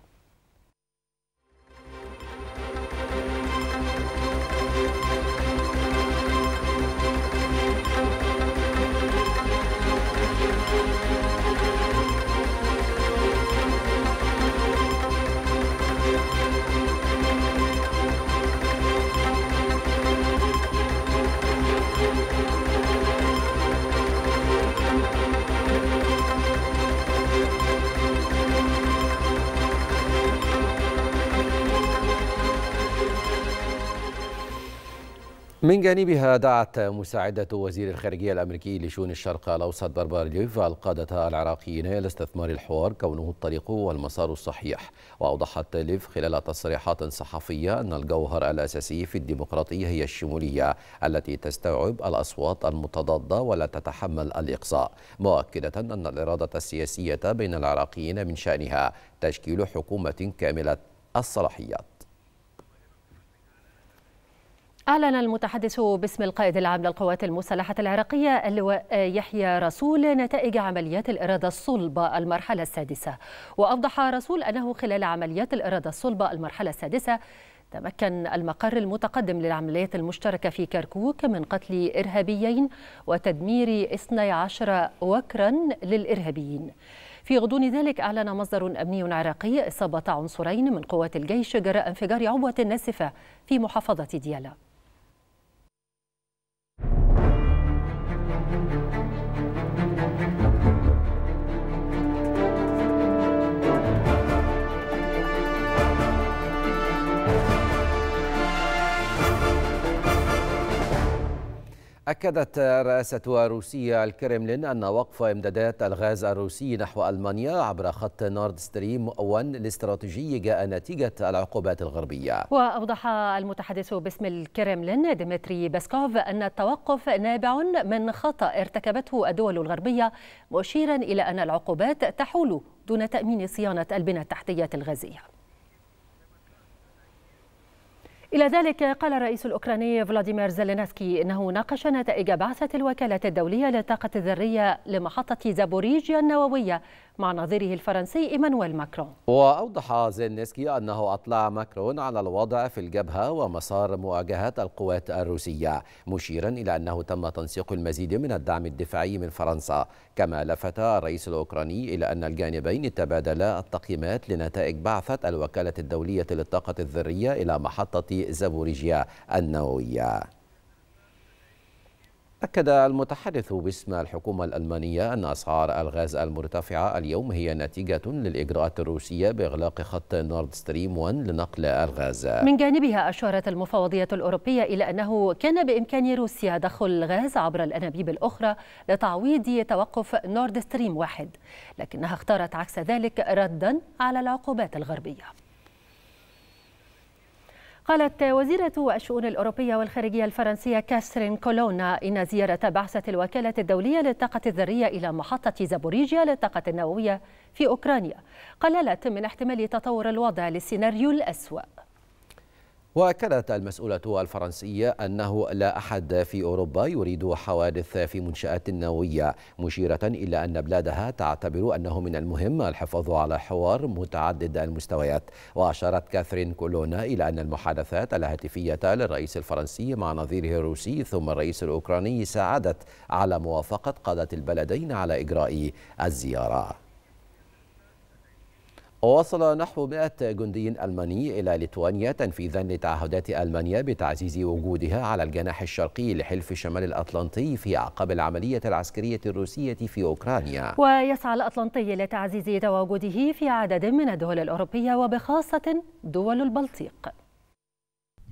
من جانبها دعت مساعدة وزير الخارجية الأمريكي لشؤون الشرق الأوسط بربر ليف القادة العراقيين إلى استثمار الحوار كونه الطريق والمسار الصحيح وأوضحت ليف خلال تصريحات صحفية أن الجوهر الأساسي في الديمقراطية هي الشمولية التي تستوعب الأصوات المتضادة ولا تتحمل الإقصاء مؤكدة أن الإرادة السياسية بين العراقيين من شأنها تشكيل حكومة كاملة الصلاحيات أعلن المتحدث باسم القائد العام للقوات المسلحة العراقية اللواء يحيى رسول نتائج عمليات الإرادة الصلبة المرحلة السادسة وأوضح رسول أنه خلال عمليات الإرادة الصلبة المرحلة السادسة تمكن المقر المتقدم للعمليات المشتركة في كركوك من قتل إرهابيين وتدمير 12 وكرا للإرهابيين في غضون ذلك أعلن مصدر أمني عراقي إصابة عنصرين من قوات الجيش جراء انفجار عبوة ناسفة في محافظة ديالا أكدت رئاسة روسيا الكرملين أن وقف إمدادات الغاز الروسي نحو ألمانيا عبر خط نورد ستريم 1 الاستراتيجي جاء نتيجة العقوبات الغربية وأوضح المتحدث باسم الكرملين ديمتري بسكوف أن التوقف نابع من خطأ ارتكبته الدول الغربية مشيرا إلى أن العقوبات تحول دون تأمين صيانة البنى التحتية الغازية إلى ذلك قال الرئيس الأوكراني فلاديمير زيلينسكي إنه ناقش نتائج بعثة الوكالة الدولية للطاقة الذرية لمحطة زابوريجيا النووية مع نظيره الفرنسي إيمانويل ماكرون وأوضح زينسكي أنه أطلع ماكرون على الوضع في الجبهة ومسار مواجهة القوات الروسية مشيرا إلى أنه تم تنسيق المزيد من الدعم الدفاعي من فرنسا كما لفت الرئيس الأوكراني إلى أن الجانبين تبادلا التقييمات لنتائج بعثة الوكالة الدولية للطاقة الذرية إلى محطة زابوريجيا النووية أكد المتحدث باسم الحكومة الألمانية أن أسعار الغاز المرتفعة اليوم هي نتيجة للإجراءات الروسية بإغلاق خط نورد ستريم 1 لنقل الغاز. من جانبها أشارت المفوضية الأوروبية إلى أنه كان بإمكان روسيا دخل الغاز عبر الأنابيب الأخرى لتعويض توقف نورد ستريم 1 لكنها اختارت عكس ذلك ردا على العقوبات الغربية. قالت وزيرة الشؤون الأوروبية والخارجية الفرنسية كاسرين كولونا إن زيارة بعثة الوكالة الدولية للطاقة الذرية إلى محطة زابوريجيا للطاقة النووية في أوكرانيا قللت من احتمال تطور الوضع للسيناريو الأسوأ وأكدت المسؤولة الفرنسية أنه لا أحد في أوروبا يريد حوادث في منشآت نووية مشيرة إلى أن بلادها تعتبر أنه من المهم الحفاظ على حوار متعدد المستويات وأشارت كاثرين كولونا إلى أن المحادثات الهاتفية للرئيس الفرنسي مع نظيره الروسي ثم الرئيس الأوكراني ساعدت على موافقة قادة البلدين على إجراء الزيارة وصل نحو 100 جندي ألماني إلى ليتوانيا تنفيذا لتعهدات ألمانيا بتعزيز وجودها على الجناح الشرقي لحلف الشمال الأطلنطي في أعقاب العملية العسكرية الروسية في أوكرانيا ويسعى الأطلنطي لتعزيز تواجده في عدد من الدول الأوروبية وبخاصة دول البلطيق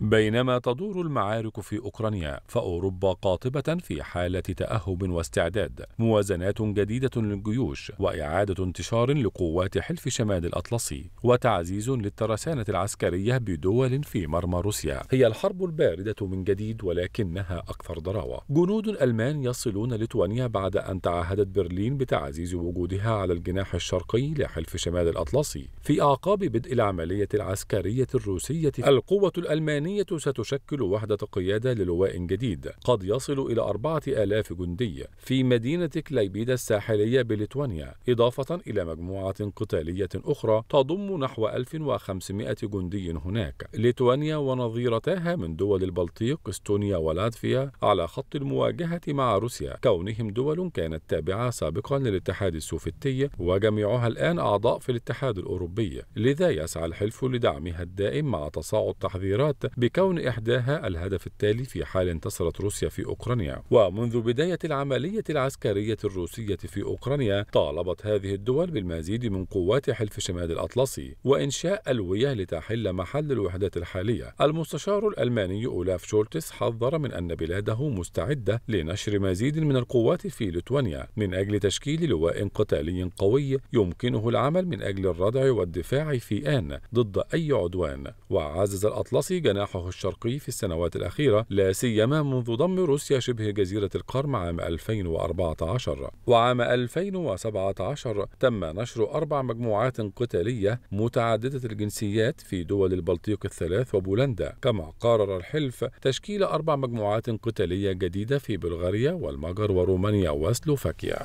بينما تدور المعارك في أوكرانيا فأوروبا قاطبة في حالة تأهب واستعداد موازنات جديدة للجيوش وإعادة انتشار لقوات حلف شمال الأطلسي وتعزيز للترسانة العسكرية بدول في مرمى روسيا هي الحرب الباردة من جديد ولكنها أكثر ضراوة جنود المان يصلون ليتوانيا بعد أن تعهدت برلين بتعزيز وجودها على الجناح الشرقي لحلف شمال الأطلسي في أعقاب بدء العملية العسكرية الروسية القوة الألمانية الصينية ستشكل وحدة قيادة للواء جديد قد يصل إلى أربعة آلاف جندي في مدينة كليبيدا الساحلية بليتوانيا إضافة إلى مجموعة قتالية أخرى تضم نحو 1500 جندي هناك ليتوانيا ونظيرتها من دول البلطيق استونيا ولاتفيا على خط المواجهة مع روسيا كونهم دول كانت تابعة سابقا للاتحاد السوفيتي وجميعها الآن أعضاء في الاتحاد الأوروبي لذا يسعى الحلف لدعمها الدائم مع تصاعد تحذيرات بكون إحداها الهدف التالي في حال انتصرت روسيا في أوكرانيا ومنذ بداية العملية العسكرية الروسية في أوكرانيا طالبت هذه الدول بالمزيد من قوات حلف شمال الأطلسي وإنشاء ألوية لتحل محل الوحدات الحالية المستشار الألماني أولاف شولتس حذر من أن بلاده مستعدة لنشر مزيد من القوات في ليتوانيا من أجل تشكيل لواء قتالي قوي يمكنه العمل من أجل الردع والدفاع في آن ضد أي عدوان وعزز الأطلسي جناح سلاحه الشرقي في السنوات الأخيرة لا سيما منذ ضم روسيا شبه جزيرة القرم عام 2014 وعام 2017 تم نشر أربع مجموعات قتالية متعددة الجنسيات في دول البلطيق الثلاث وبولندا كما قرر الحلف تشكيل أربع مجموعات قتالية جديدة في بلغاريا والمجر ورومانيا وسلوفاكيا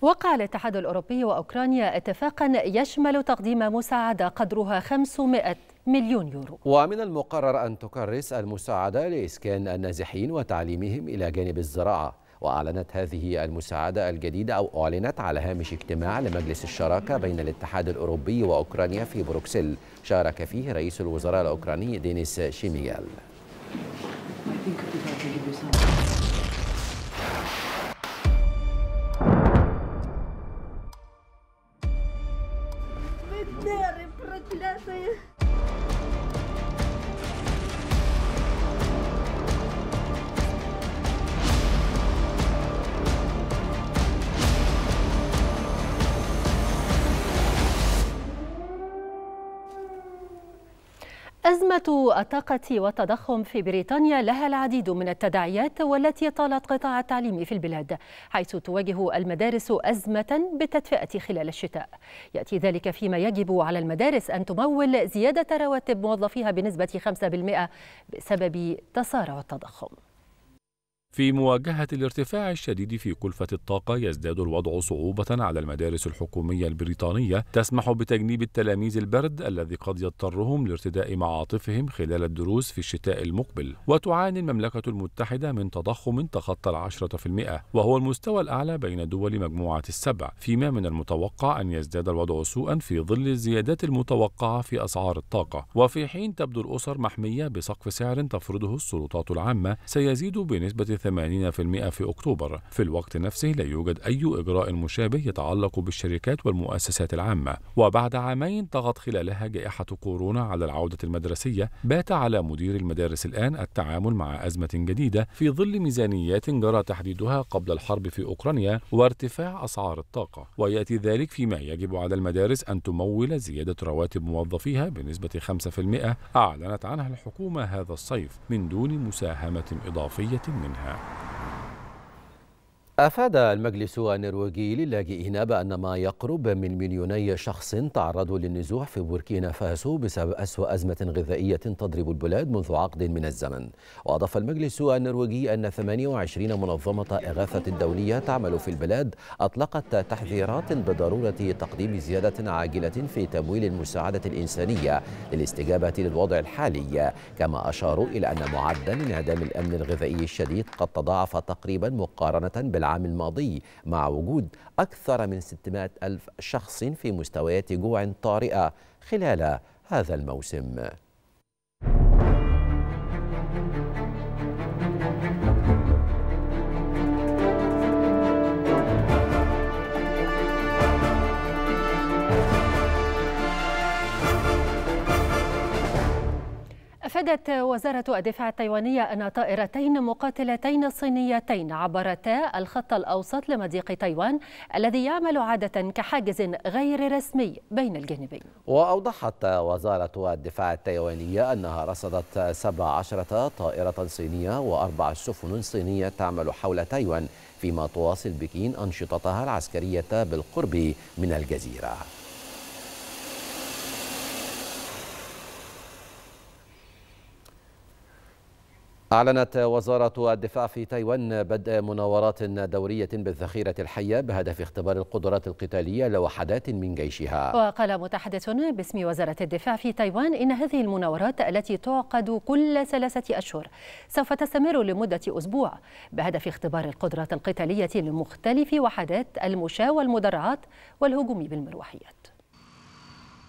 وقع الاتحاد الأوروبي وأوكرانيا اتفاقا يشمل تقديم مساعدة قدرها 500 مليون يورو ومن المقرر أن تكرس المساعدة لإسكان النازحين وتعليمهم إلى جانب الزراعة وأعلنت هذه المساعدة الجديدة أو أعلنت على هامش اجتماع لمجلس الشراكة بين الاتحاد الأوروبي وأوكرانيا في بروكسل شارك فيه رئيس الوزراء الأوكراني دينيس شيميال الطاقة والتضخم في بريطانيا لها العديد من التداعيات والتي طالت قطاع التعليم في البلاد حيث تواجه المدارس أزمة بالتدفئة خلال الشتاء يأتي ذلك فيما يجب على المدارس أن تمول زيادة رواتب موظفيها بنسبة 5% بسبب تسارع التضخم في مواجهة الارتفاع الشديد في كلفة الطاقة يزداد الوضع صعوبة على المدارس الحكومية البريطانية تسمح بتجنيب التلاميذ البرد الذي قد يضطرهم لارتداء معاطفهم خلال الدروس في الشتاء المقبل وتعاني المملكة المتحدة من تضخم تخطى العشرة في المئة وهو المستوى الأعلى بين دول مجموعة السبع فيما من المتوقع أن يزداد الوضع سوءا في ظل الزيادات المتوقعة في أسعار الطاقة وفي حين تبدو الأسر محمية بسقف سعر تفرضه السلطات العامة سيزيد بنسبة 80% في أكتوبر في الوقت نفسه لا يوجد أي إجراء مشابه يتعلق بالشركات والمؤسسات العامة وبعد عامين طغت خلالها جائحة كورونا على العودة المدرسية بات على مدير المدارس الآن التعامل مع أزمة جديدة في ظل ميزانيات جرى تحديدها قبل الحرب في أوكرانيا وارتفاع أسعار الطاقة ويأتي ذلك فيما يجب على المدارس أن تمول زيادة رواتب موظفيها بنسبة 5% أعلنت عنها الحكومة هذا الصيف من دون مساهمة إضافية منها ね أفاد المجلس النرويجي للاجئين بأن ما يقرب من مليوني شخص تعرضوا للنزوح في بوركينا فاسو بسبب أسوأ أزمة غذائية تضرب البلاد منذ عقد من الزمن وأضاف المجلس النرويجي أن 28 منظمة إغاثة دولية تعمل في البلاد أطلقت تحذيرات بضرورة تقديم زيادة عاجلة في تمويل المساعدة الإنسانية للاستجابة للوضع الحالي كما أشاروا إلى أن معدل انعدام الأمن الغذائي الشديد قد تضاعف تقريبا مقارنة بال العام الماضي مع وجود أكثر من 600 ألف شخص في مستويات جوع طارئة خلال هذا الموسم أفادت وزارة الدفاع التايوانية أن طائرتين مقاتلتين صينيتين عبرتا الخط الأوسط لمضيق تايوان الذي يعمل عادة كحاجز غير رسمي بين الجانبين وأوضحت وزارة الدفاع التايوانية أنها رصدت 17 طائرة صينية وأربع سفن صينية تعمل حول تايوان فيما تواصل بكين أنشطتها العسكرية بالقرب من الجزيرة أعلنت وزارة الدفاع في تايوان بدء مناورات دورية بالذخيرة الحية بهدف اختبار القدرات القتالية لوحدات من جيشها وقال متحدث باسم وزارة الدفاع في تايوان إن هذه المناورات التي تعقد كل ثلاثة أشهر سوف تستمر لمدة أسبوع بهدف اختبار القدرات القتالية لمختلف وحدات المشاة والمدرعات والهجوم بالمروحيات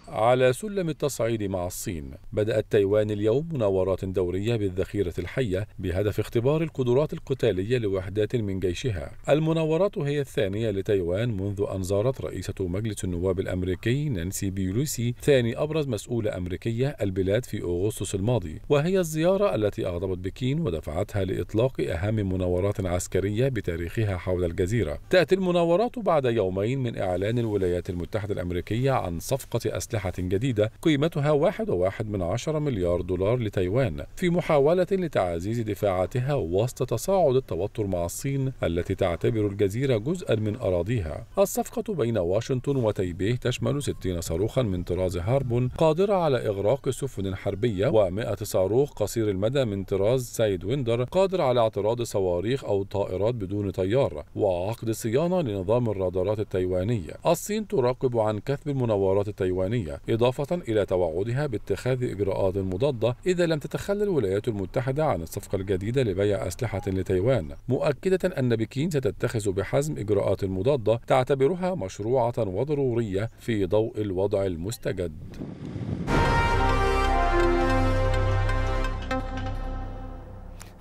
على سلم التصعيد مع الصين بدأت تايوان اليوم مناورات دورية بالذخيرة الحية بهدف اختبار القدرات القتالية لوحدات من جيشها المناورات هي الثانية لتايوان منذ أن زارت رئيسة مجلس النواب الأمريكي نانسي بيلوسي ثاني أبرز مسؤولة أمريكية البلاد في أغسطس الماضي وهي الزيارة التي أغضبت بكين ودفعتها لإطلاق أهم مناورات عسكرية بتاريخها حول الجزيرة تأتي المناورات بعد يومين من إعلان الولايات المتحدة الأمريكية عن صفقة أسلحة أسلحة جديدة قيمتها 1.1 مليار دولار لتايوان في محاولة لتعزيز دفاعاتها وسط تصاعد التوتر مع الصين التي تعتبر الجزيرة جزءا من أراضيها الصفقة بين واشنطن وتايبيه تشمل 60 صاروخا من طراز هاربون قادرة على إغراق سفن حربية و100 صاروخ قصير المدى من طراز سايد ويندر قادر على اعتراض صواريخ أو طائرات بدون طيار وعقد صيانة لنظام الرادارات التايواني الصين تراقب عن كثب المناورات التايوانية الوطنية إضافة إلى توعدها باتخاذ إجراءات مضادة إذا لم تتخلى الولايات المتحدة عن الصفقة الجديدة لبيع أسلحة لتايوان مؤكدة أن بكين ستتخذ بحزم إجراءات مضادة تعتبرها مشروعة وضرورية في ضوء الوضع المستجد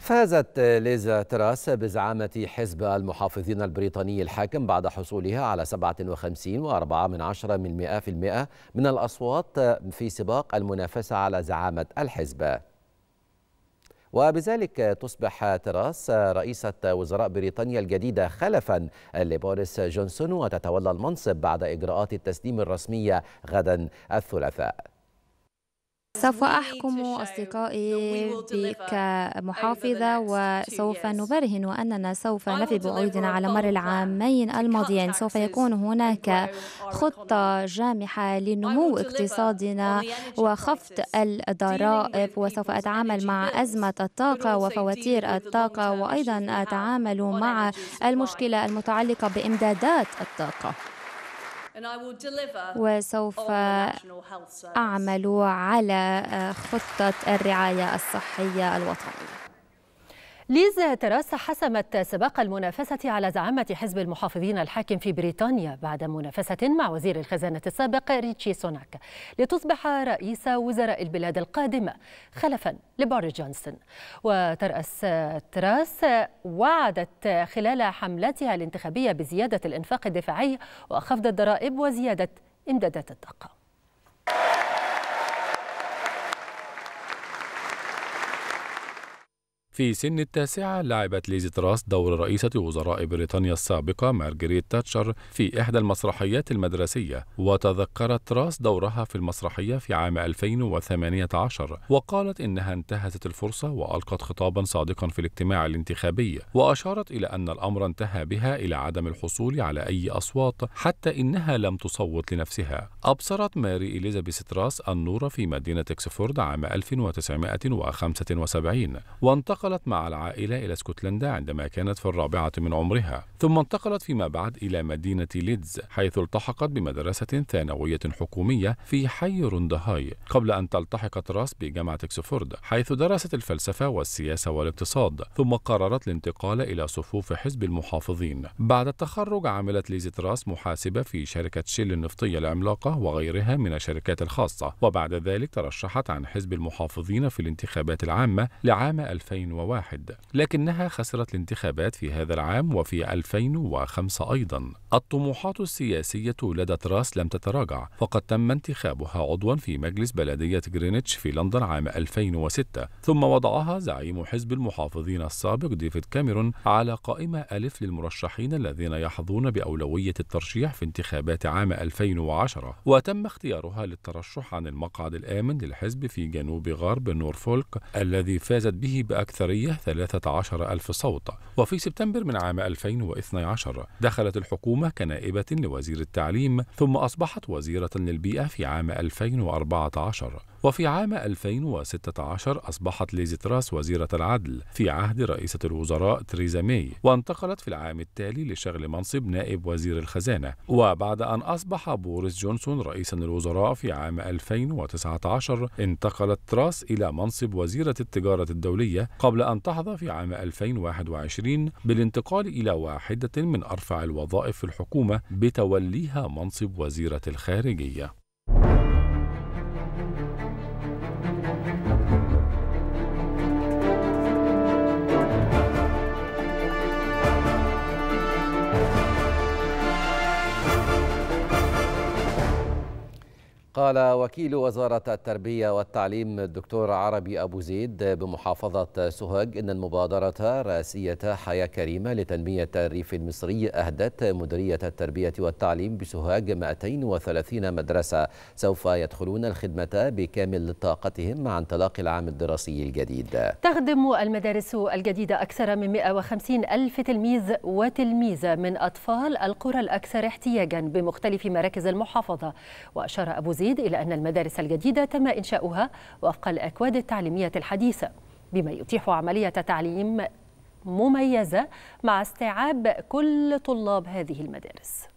فازت ليزا تراس بزعامة حزب المحافظين البريطاني الحاكم بعد حصولها على 57.4 من من من الأصوات في سباق المنافسة على زعامة الحزب وبذلك تصبح تراس رئيسة وزراء بريطانيا الجديدة خلفا لبوريس جونسون وتتولى المنصب بعد إجراءات التسليم الرسمية غدا الثلاثاء سوف أحكم أصدقائي كمحافظة وسوف نبرهن أننا سوف نفي بأيدنا على مر العامين الماضيين سوف يكون هناك خطة جامحة لنمو اقتصادنا وخفض الضرائب وسوف أتعامل مع أزمة الطاقة وفواتير الطاقة وأيضا أتعامل مع المشكلة المتعلقة بإمدادات الطاقة وسوف أعمل على آه، خطة الرعاية الصحية الوطنية ليز تراس حسمت سباق المنافسة على زعامة حزب المحافظين الحاكم في بريطانيا بعد منافسة مع وزير الخزانة السابق ريتشي سوناك لتصبح رئيس وزراء البلاد القادمة خلفا لبوري جونسون وترأس تراس وعدت خلال حملتها الانتخابية بزيادة الإنفاق الدفاعي وخفض الضرائب وزيادة إمدادات الطاقة في سن التاسعة لعبت ليزي تراس دور رئيسة وزراء بريطانيا السابقة مارجريت تاتشر في إحدى المسرحيات المدرسية وتذكرت تراس دورها في المسرحية في عام 2018 وقالت إنها انتهزت الفرصة وألقت خطابا صادقا في الاجتماع الانتخابي وأشارت إلى أن الأمر انتهى بها إلى عدم الحصول على أي أصوات حتى إنها لم تصوت لنفسها أبصرت ماري إليزابيث تراس النور في مدينة إكسفورد عام 1975 وانتقلت انتقلت مع العائلة إلى اسكتلندا عندما كانت في الرابعة من عمرها ثم انتقلت فيما بعد إلى مدينة ليدز حيث التحقت بمدرسة ثانوية حكومية في حي روندهاي قبل أن تلتحق تراس بجامعة اكسفورد حيث درست الفلسفة والسياسة والاقتصاد ثم قررت الانتقال إلى صفوف حزب المحافظين بعد التخرج عملت ليزي تراس محاسبة في شركة شيل النفطية العملاقة وغيرها من الشركات الخاصة وبعد ذلك ترشحت عن حزب المحافظين في الانتخابات العامة لعام 2000 2001 لكنها خسرت الانتخابات في هذا العام وفي 2005 أيضا الطموحات السياسية لدى تراس لم تتراجع فقد تم انتخابها عضوا في مجلس بلدية غرينتش في لندن عام 2006 ثم وضعها زعيم حزب المحافظين السابق ديفيد كاميرون على قائمة ألف للمرشحين الذين يحظون بأولوية الترشيح في انتخابات عام 2010 وتم اختيارها للترشح عن المقعد الآمن للحزب في جنوب غرب نورفولك الذي فازت به بأكثر الأكثرية 13 ألف صوت وفي سبتمبر من عام 2012 دخلت الحكومة كنائبة لوزير التعليم ثم أصبحت وزيرة للبيئة في عام 2014 وفي عام 2016 أصبحت ليزي تراس وزيرة العدل في عهد رئيسة الوزراء تريزا مي وانتقلت في العام التالي لشغل منصب نائب وزير الخزانة وبعد أن أصبح بوريس جونسون رئيسا للوزراء في عام 2019 انتقلت تراس إلى منصب وزيرة التجارة الدولية قبل قبل أن تحظى في عام 2021 بالانتقال إلى واحدة من أرفع الوظائف في الحكومة بتوليها منصب وزيرة الخارجية قال وكيل وزارة التربية والتعليم الدكتور عربي أبو زيد بمحافظة سوهاج إن المبادرة راسية حياة كريمة لتنمية الريف المصري أهدت مديرية التربية والتعليم بسوهاج 230 مدرسة سوف يدخلون الخدمة بكامل طاقتهم مع انطلاق العام الدراسي الجديد تخدم المدارس الجديدة أكثر من 150 ألف تلميذ وتلميذة من أطفال القرى الأكثر احتياجا بمختلف مراكز المحافظة وأشار أبو زيد المزيد إلى أن المدارس الجديدة تم إنشاؤها وفق الأكواد التعليمية الحديثة بما يتيح عملية تعليم مميزة مع استيعاب كل طلاب هذه المدارس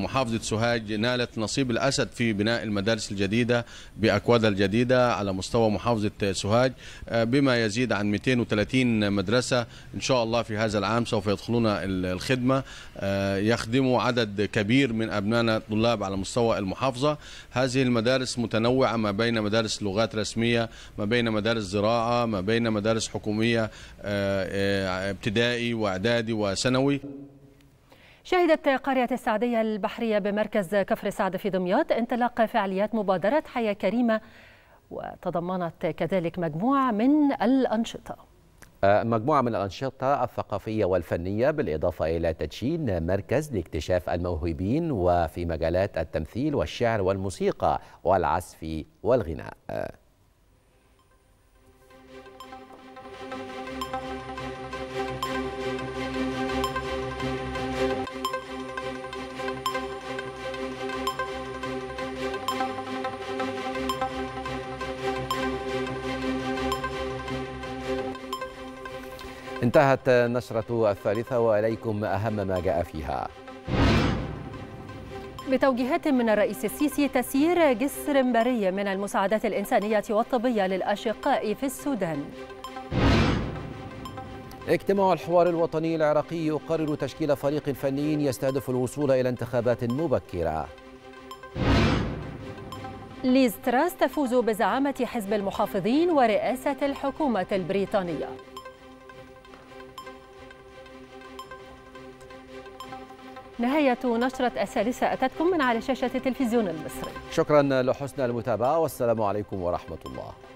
محافظة سوهاج نالت نصيب الأسد في بناء المدارس الجديدة بأكوادها الجديدة على مستوى محافظة سوهاج آه، بما يزيد عن 230 مدرسة إن شاء الله في هذا العام سوف يدخلون الخدمة آه، يخدموا عدد كبير من أبنائنا الطلاب على مستوى المحافظة هذه المدارس متنوعة ما بين مدارس لغات رسمية ما بين مدارس زراعة ما بين مدارس حكومية آه، ابتدائي وإعدادي وثانوي شهدت قرية السعدية البحرية بمركز كفر سعد في دمياط انطلاق فعاليات مبادرة حياة كريمة وتضمنت كذلك مجموعة من الأنشطة آه، مجموعة من الأنشطة الثقافية والفنية بالإضافة إلى تدشين مركز لاكتشاف الموهوبين وفي مجالات التمثيل والشعر والموسيقى والعزف والغناء انتهت النشرة الثالثة وإليكم أهم ما جاء فيها بتوجيهات من الرئيس السيسي تسيير جسر بري من المساعدات الإنسانية والطبية للأشقاء في السودان اجتماع الحوار الوطني العراقي يقرر تشكيل فريق فني يستهدف الوصول إلى انتخابات مبكرة ليز تراس تفوز بزعامة حزب المحافظين ورئاسة الحكومة البريطانية نهاية نشرة السادسة أتتكم من على شاشة التلفزيون المصري شكرا لحسن المتابعة والسلام عليكم ورحمة الله